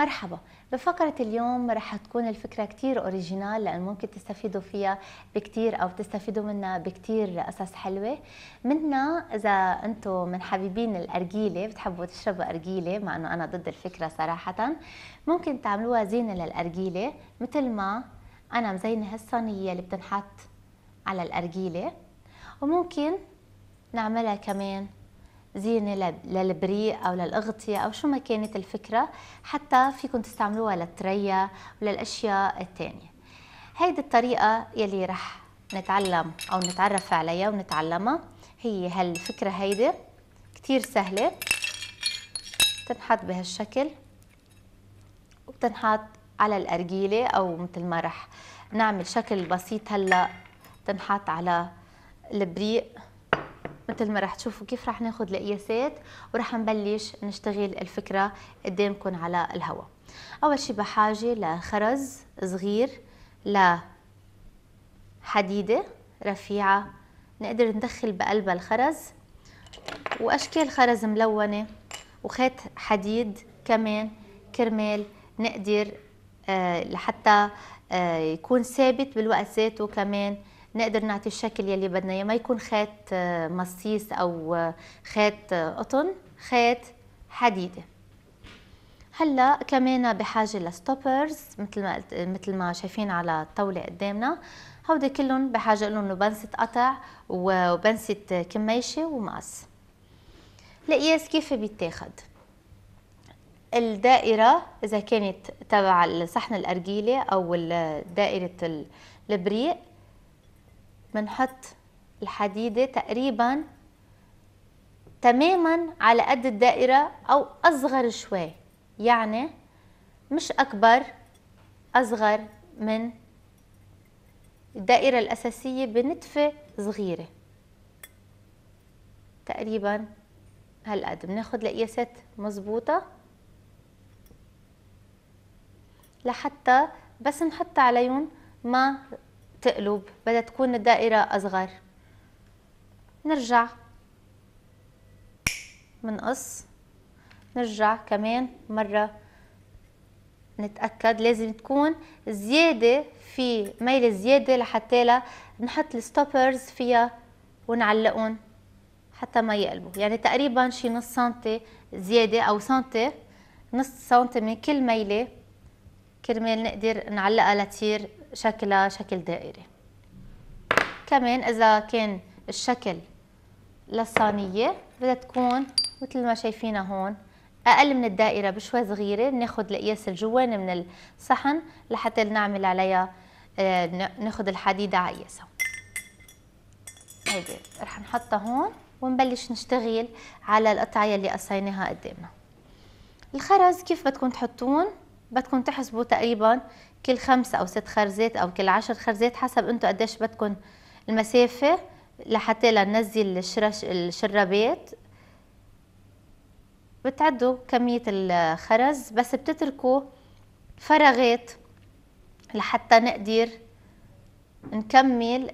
مرحبا بفقرة اليوم رح تكون الفكرة كتير اوريجينال لأن ممكن تستفيدوا فيها بكتير أو تستفيدوا منها بكتير قصص حلوة منها إذا أنتم من حبيبين الأرجيلة بتحبوا تشربوا أرجيلة مع أنه أنا ضد الفكرة صراحة ممكن تعملوها زينة للأرجيلة مثل ما أنا مزينة هالصينية اللي بتنحط على الأرجيلة وممكن نعملها كمان زينة للبريق أو للأغطية أو شو ما كانت الفكرة حتى فيكم تستعملوها للتريا وللأشياء الثانية هيدي الطريقة يلي رح نتعلم أو نتعرف عليها ونتعلمها هي هالفكرة هيدي كتير سهلة بتنحط بهالشكل وبتنحط على الأرجيلة أو مثل ما رح نعمل شكل بسيط هلأ تنحط على البريق مثل ما رح تشوفوا كيف رح ناخذ القياسات ورح نبلش نشتغل الفكرة قدامكم على الهواء أول شيء بحاجة لخرز صغير ل حديده رفيعة نقدر ندخل بقلبها الخرز وأشكال خرز ملونة وخيط حديد كمان كرمال نقدر آه، لحتى آه، يكون ثابت بالوقت ذاته كمان نقدر نعطي الشكل يلي بدنا اياه ما يكون خيط آه، مصيص او آه، خيط آه، قطن خيط حديده هلا كمان بحاجه لستوبرز مثل ما مثل ما شايفين على الطاوله قدامنا هودي كلهم بحاجه لهم بنسه قطع وبنسه كميشه ومقص القياس كيف بيتاخد الدائرة إذا كانت تبع صحن الأرجيلة أو دائرة البريق بنحط الحديدة تقريبا تماما على قد الدائرة أو أصغر شوي يعني مش أكبر أصغر من الدائرة الأساسية بنتفة صغيرة تقريبا هالقد بناخد القياسات مزبوطة لحتى بس نحط عليهم ما تقلب بدها تكون الدائرة أصغر نرجع منقص نرجع كمان مرة نتأكد لازم تكون زيادة في ميلة زيادة لحتى لا نحط الستوبرز فيها ونعلقهم حتى ما يقلبوا يعني تقريبا شي نص سنتي زيادة أو سنتي نص سنتي من كل ميلة كرمال نقدر نعلقها لتير شكلها شكل دائري كمان إذا كان الشكل للصينية بدها تكون مثل ما شايفينها هون أقل من الدائرة بشوي صغيرة بناخد القياس الجواني من الصحن لحتى نعمل عليها آه، ناخد الحديدة على قياسها هيدي رح نحطها هون ونبلش نشتغل على القطعة اللي قصيناها قدامنا الخرز كيف بدكم تحطون بدكم تحسبوا تقريبا كل خمس أو ست خرزات أو كل عشر خرزات حسب انتو قديش بدكم المسافة لحتى لننزل الشرش الشرابات بتعدوا كمية الخرز بس بتتركوا فراغات لحتى نقدر نكمل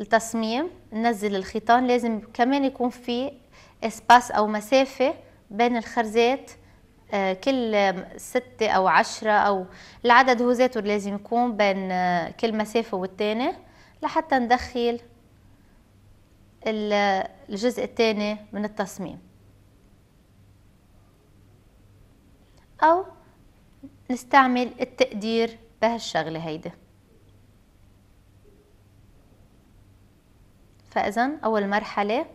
التصميم ننزل الخيطان لازم كمان يكون في اسباس او مسافة بين الخرزات آه، كل ستة أو عشرة أو العدد هو ذاته لازم يكون بين آه، كل مسافة والتانية لحتى ندخل الجزء الثاني من التصميم أو نستعمل التقدير بهالشغلة هيدي فإذا أول مرحلة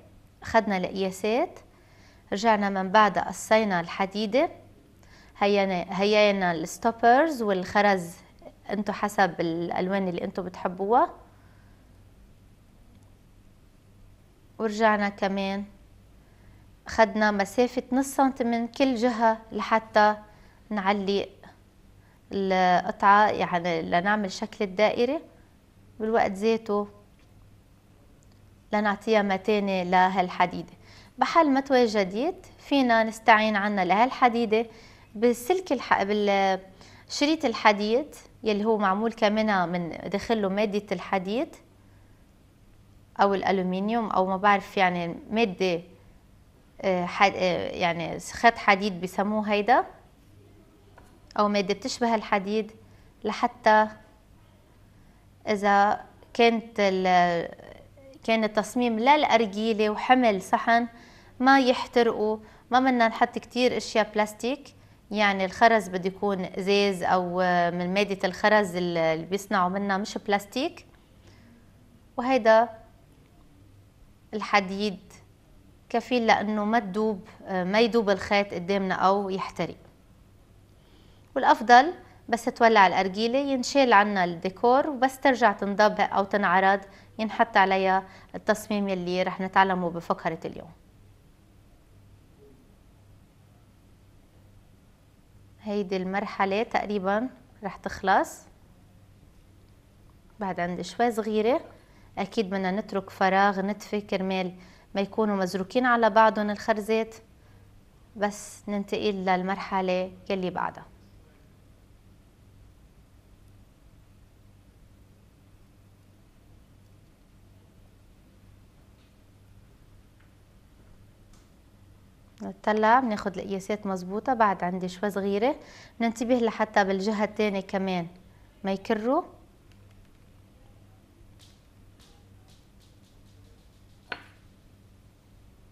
أخذنا القياسات رجعنا من بعدها قصينا الحديدة هينا هينا الستوبرز والخرز انتوا حسب الالوان اللي انتوا بتحبوها ورجعنا كمان خدنا مسافة نص سنتي من كل جهة لحتى نعلق القطعة يعني لنعمل شكل الدائرة بالوقت ذاته لنعطيها متانة لهالحديدة بحال ما تواجديت فينا نستعين عنا لهالحديدة بالسلك الح... بالشريط الحديد يلي هو معمول كمان من داخله مادة الحديد أو الألومنيوم أو ما بعرف يعني مادة آه، حد... آه، يعني خط حديد بسموه هيدا أو مادة بتشبه الحديد لحتى إذا كانت ال... كان التصميم للأرجيلة وحمل صحن ما يحترقوا ما بدنا نحط كتير اشياء بلاستيك يعني الخرز بده يكون ازاز او آه، من ماده الخرز اللي بيصنعوا منها مش بلاستيك وهيدا الحديد كفيل لانه ما تدوب آه، ما يدوب الخيط قدامنا او يحترق والافضل بس تولع الارجيله ينشال عنا الديكور وبس ترجع تنضب او تنعرض ينحط عليها التصميم اللي رح نتعلمه بفقره اليوم هيدي المرحلة تقريبا رح تخلص بعد عندي شوي صغيرة أكيد بدنا نترك فراغ نتفة كرمال ما يكونوا مزروكين على بعضهم الخرزات بس ننتقل للمرحلة يلي بعدها نطلع بناخد القياسات مظبوطة بعد عندي شوي صغيرة بننتبه لحتى بالجهة الثانية كمان ما يكروا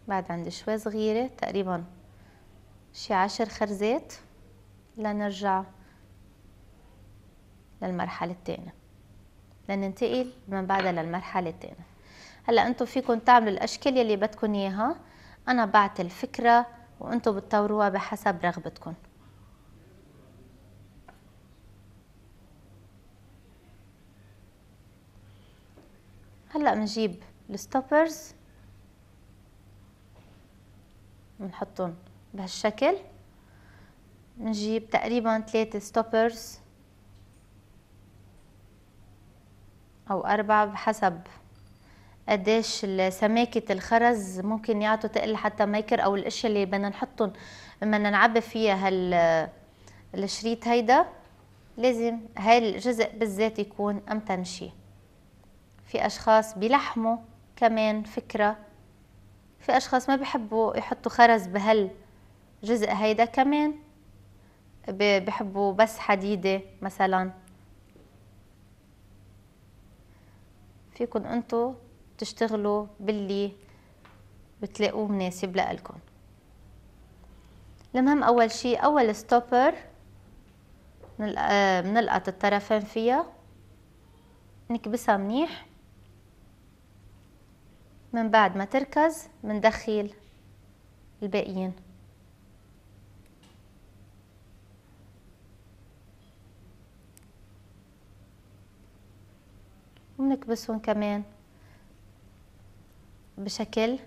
بعد عندي شوي صغيرة تقريبا شي عشر خرزات لنرجع للمرحلة الثانية لننتقل من بعدها للمرحلة الثانية هلا انتم فيكم تعملوا الاشكال يلي بدكم اياها أنا بعت الفكرة وأنتوا بتطوروها بحسب رغبتكم هلأ بنجيب الستوبرز بنحطهم بهالشكل بنجيب تقريبا ثلاثة ستوبرز أو أربعة بحسب قديش سماكه الخرز ممكن يعطوا تقل حتى ميكر او الاشياء اللي بدنا نحطهم بدنا نعبي فيها هال الشريط هيدا لازم هاي الجزء بالذات يكون امتن شيء في اشخاص بيلحموا كمان فكره في اشخاص ما بحبوا يحطوا خرز بهالجزء هيدا كمان بحبوا بس حديده مثلا فيكن انتو تشتغلوا باللي بتلاقوه مناسب لإلكم المهم أول شي أول ستوبر بنلقط الطرفين فيها نكبسها منيح من بعد ما تركز بندخل الباقيين وبنكبسهم كمان بشكل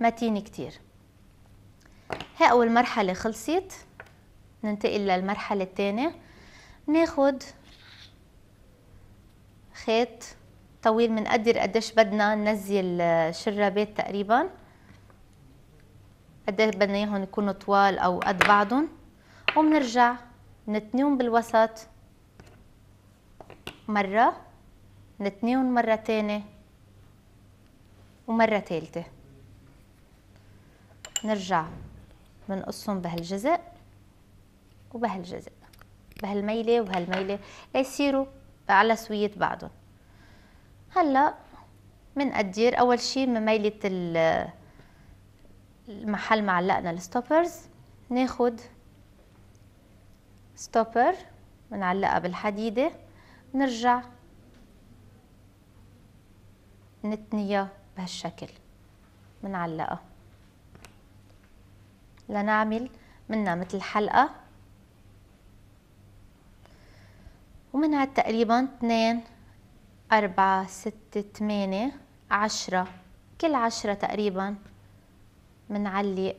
متين كتير هاي أول مرحلة خلصت ننتقل للمرحلة الثانية ناخد خيط طويل منقدر قديش بدنا ننزل شرابات تقريبا قد بدنا اياهم يكونوا طوال او قد بعضهم وبنرجع نتنيهم بالوسط مره نتنيهم مره تانية ومرة تالتة نرجع بنقصهم بهالجزء وبهالجزء بهالميلة وبهالميلة ليصيروا على سوية بعضهم هلا بنقدر أول شي من ميلة المحل علقنا الستوبرز ناخد ستوبر بنعلقها بالحديدة بنرجع نتنيها بهالشكل بنعلقها لنعمل منها مثل حلقة ومنها تقريبا اثنين أربعة ستة ثمانية عشرة كل عشرة تقريبا منعلق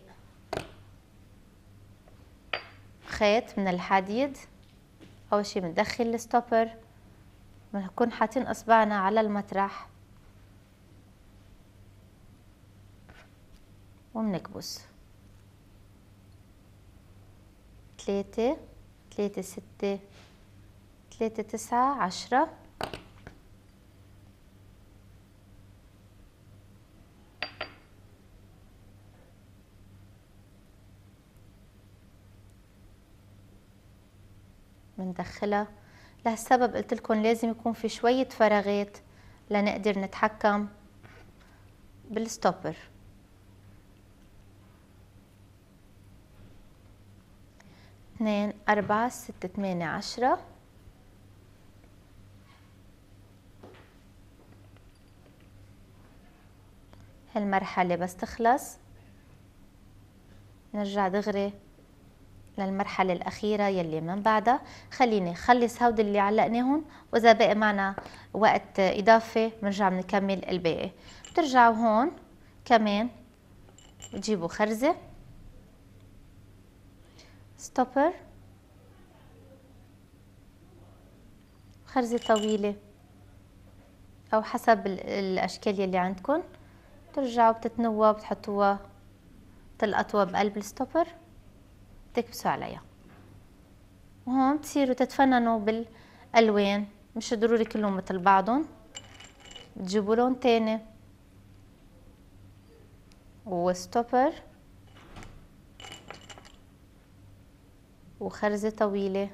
خيط من الحديد أول شي بندخل الستوبر بنكون حاطين إصبعنا على المطرح وبنكبس تلاتة تلاتة ستة تلاتة تسعة عشرة بندخلها لهالسبب قلت لكم لازم يكون في شوية فراغات لنقدر نتحكم بالستوبر اثنين أربعة ستة ثمانية عشرة هالمرحلة بس تخلص نرجع دغري للمرحلة الأخيرة يلي من بعدها خليني خلص هود اللي علقناهم وإذا بقي معنا وقت إضافي بنرجع بنكمل الباقي بترجعوا هون كمان تجيبوا خرزة ستوبر خرزة طويلة أو حسب الأشكال يلي عندكم بترجعوا بتتنوى بتحطوها تلقطوها بقلب الستوبر بتكبسوا عليها وهون بتصيروا تتفننوا بالألوان مش ضروري كلهم مثل بعضهم بتجيبوا لون تاني وستوبر وخرزة طويلة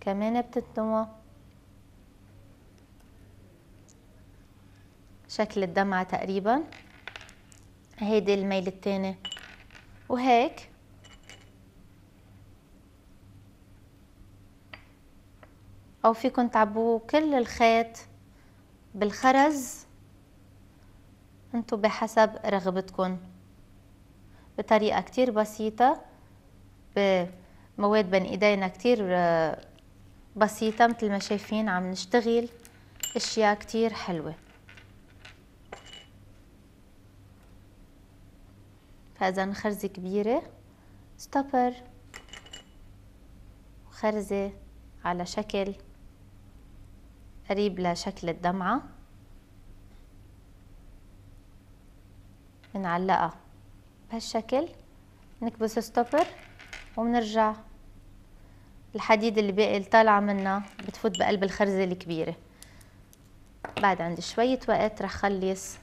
كمان بتنتمى شكل الدمعة تقريبا هيدي الميل التاني وهيك او فيكن تعبوا كل الخيط بالخرز انتو بحسب رغبتكن بطريقة كتير بسيطة ب مواد بين ايدينا كتير آه، بسيطة مثل ما شايفين عم نشتغل اشياء كتير حلوة فاذا خرزة كبيرة ستوبر وخرزة على شكل قريب لشكل الدمعة بنعلقها بهالشكل نكبس ستوبر وبنرجع الحديد اللي باقي طالعه منها بتفوت بقلب الخرزه الكبيره بعد عندي شويه وقت رح خلص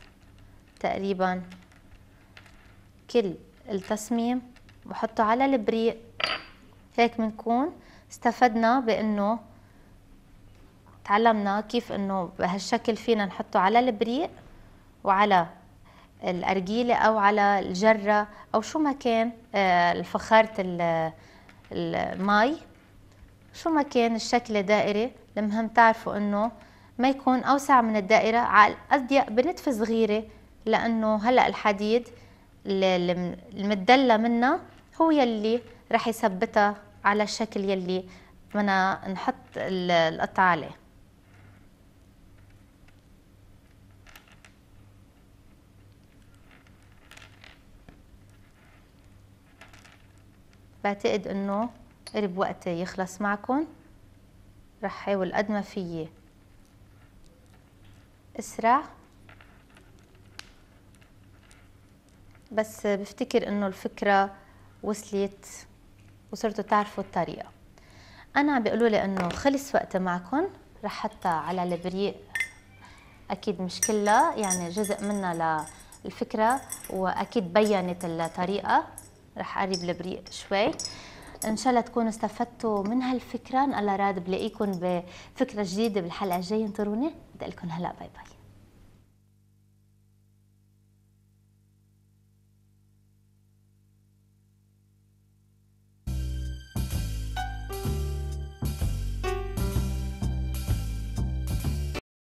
تقريبا كل التصميم بحطه على البريق هيك بنكون استفدنا بانه تعلمنا كيف انه بهالشكل فينا نحطه على البريق وعلى الأرجيلة أو على الجرة أو شو ما كان آه، الفخارة المي شو ما كان الشكل دائري المهم تعرفوا أنه ما يكون أوسع من الدائرة على الأضيق بنتفة صغيرة لأنه هلأ الحديد المدلة منها هو يلي رح يثبتها على الشكل يلي بدنا نحط القطعة عليه بعتقد انه قرب وقتي يخلص معكم رح حاول قد ما فيي اسرع بس بفتكر انه الفكره وصلت وصرتوا تعرفوا الطريقه انا عم بيقولوا لي انه خلص وقتي معكم رح حطها على البريق اكيد مش كلها يعني جزء منها للفكره واكيد بينت الطريقه رح اقرب البريق شوي ان شاء الله تكونوا استفدتوا من هالفكره ان الله راد بلاقيكم بفكره جديده بالحلقه الجايه انطروني بدي لكم هلا باي باي